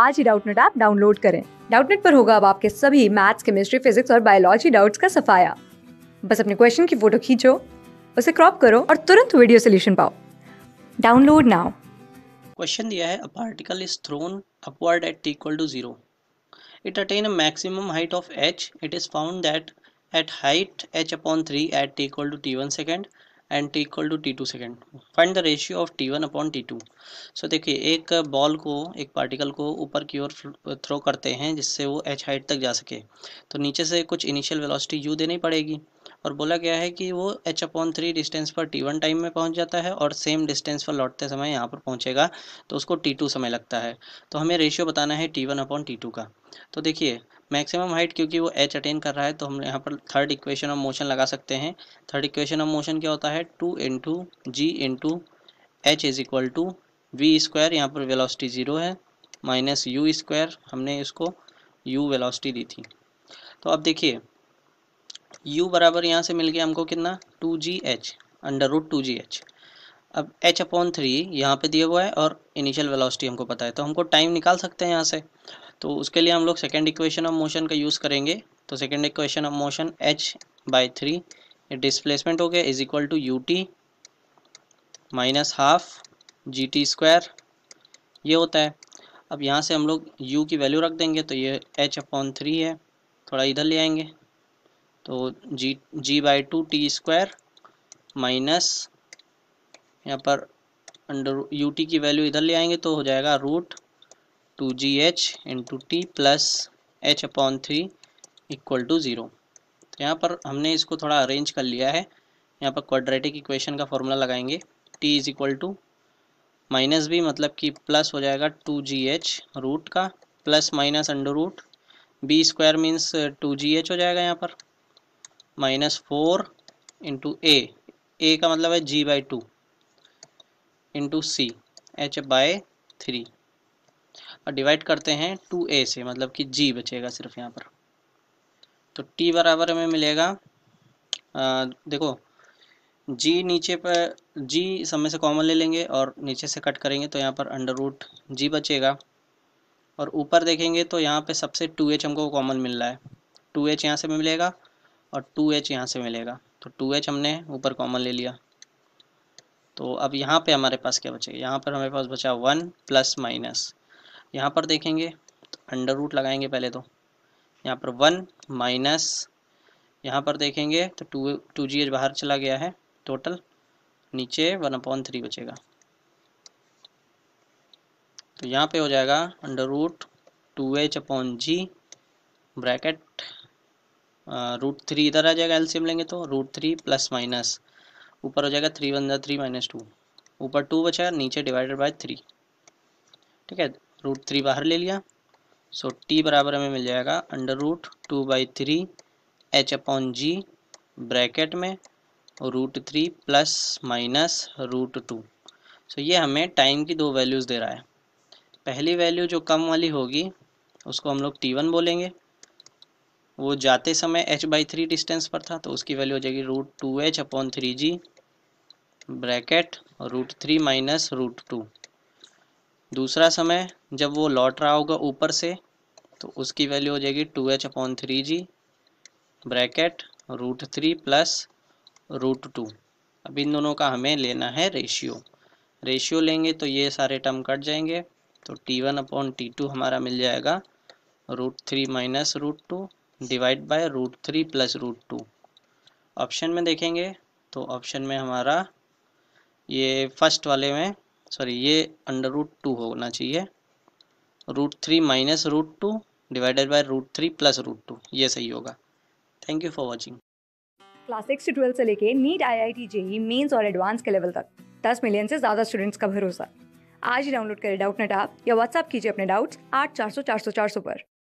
आज ही Doubtnut app download करें डाउटनेट पर होगा अब आपके सभी मैथ्स केमिस्ट्री फिजिक्स और बायोलॉजी डाउट्स का सफाया बस अपने क्वेश्चन की फोटो खींचो उसे क्रॉप करो और तुरंत वीडियो सोल्यूशन पाओ डाउनलोड नाउ क्वेश्चन दिया है a particle is thrown upward at equal to zero it attain a maximum height of h it is found that at height h upon 3 at equal to T one second and T equal to T two second find the ratio of T one upon T two so देखिए एक ball को एक particle को ऊपर की ओर throw करते हैं जिससे वो एच हाइट तक जा सके तो नीचे से कुछ इनिशियल वेलोसिटी यू देनी पड़ेगी और बोला गया है कि वो एच अपॉन थ्री डिस्टेंस पर टी वन टाइम में पहुंच जाता है और सेम डिस्टेंस पर लौटते समय यहाँ पर पहुँचेगा तो उसको टी टू समय लगता है तो हमें रेशियो बताना है T one upon T two का तो देखिए मैक्सिमम हाइट क्योंकि वो एच अटेन कर रहा है तो हम यहाँ पर थर्ड इक्वेशन ऑफ मोशन लगा सकते हैं थर्ड इक्वेशन ऑफ मोशन क्या होता है two in two G in two H is equal to V square यहाँ पर वेलोसिटी ज़ीरो है माइनस यू स्क्वायर हमने इसको यू वेलोसिटी दी थी तो अब देखिए यू बराबर यहाँ से मिल गया हमको कितना टू जी एच अंडर रूट टू जी एच अब एच अपॉन थ्री यहाँ पर दिया हुआ है और इनिशियल वेलोसिटी हमको पता है तो हमको टाइम निकाल सकते हैं यहाँ से तो उसके लिए हम लोग सेकेंड इक्वेशन ऑफ मोशन का यूज़ करेंगे तो second equation of motion H by three displacement हो गया is equal to U T minus half G T square ये होता है अब यहाँ से हम लोग u की वैल्यू रख देंगे तो ये h अपॉन थ्री है थोड़ा इधर ले आएंगे तो g g by two t square minus यहाँ पर अंडर यू टी की वैल्यू इधर ले आएंगे तो हो जाएगा root two ji h into t plus h upon three equal to zero तो यहाँ पर हमने इसको थोड़ा अरेंज कर लिया है यहाँ पर क्वाड्रेटिक इक्वेशन का फॉर्मूला लगाएंगे t is equal to minus b मतलब कि प्लस हो जाएगा टू जी एच रूट का plus minus under root b square means two जी एच हो जाएगा यहाँ पर minus four into a a का मतलब है g by two into c h by three और डिवाइड करते हैं टू ए से मतलब कि जी बचेगा सिर्फ यहाँ पर तो टी बराबर हमें मिलेगा आ, देखो जी नीचे पर जी सब में से कॉमन ले लेंगे और नीचे से कट करेंगे तो यहाँ पर अंडर रूट जी बचेगा और ऊपर देखेंगे तो यहाँ पे सबसे टू एच हमको कॉमन मिल रहा है टू एच यहाँ से मिलेगा और टू एच यहाँ से मिलेगा तो टू एच हमने ऊपर कॉमन ले लिया तो अब यहाँ पे हमारे पास क्या बचेगा यहाँ पर हमारे पास बचा वन प्लस माइनस यहाँ पर देखेंगे तो अंडर रूट लगाएंगे पहले तो यहाँ पर वन माइनस यहाँ पर देखेंगे तो टू टू जी एच बाहर चला गया है टोटल नीचे वन अपॉइंट थ्री बचेगा तो यहाँ पे हो जाएगा under root two h upon g bracket root three इधर आ जाएगा एलसीएम लेंगे तो रूट थ्री प्लस माइनस ऊपर हो जाएगा three one three minus two ऊपर टू बचेगा नीचे डिवाइडेड बाय थ्री ठीक है रूट थ्री बाहर ले लिया सो टी बराबर हमें मिल जाएगा under root two by three h upon g bracket में root three plus minus root two so ये हमें टाइम की दो वैल्यूज़ दे रहा है पहली वैल्यू जो कम वाली होगी उसको हम लोग टी वन बोलेंगे वो जाते समय एच बाई थ्री डिस्टेंस पर था तो उसकी वैल्यू हो जाएगी root two h upon three g bracket root three minus root two दूसरा समय जब वो लौट रहा होगा ऊपर से तो उसकी वैल्यू हो जाएगी two h upon three g bracket root three plus root two अब इन दोनों का हमें लेना है रेशियो रेशियो लेंगे तो ये सारे टर्म कट जाएंगे तो t one upon T two हमारा मिल जाएगा root three minus root two divide by root three plus root two option में देखेंगे तो ऑप्शन में हमारा ये फर्स्ट वाले में सॉरी ये अंडर रूट टू होना चाहिए root three minus root two divided by root three plus root two ये सही होगा thank you for watching class six से ट्वेल्थ से लेके NEET I I T JEE mains और एडवांस के लेवल तक दस मिलियन से ज़्यादा स्टूडेंट्स का भरोसा आज ही डाउनलोड करें डाउट नेट आप या व्हाट्सअप कीजिए अपने डाउट्स आठ चार सौ चार सौ चार सौ पर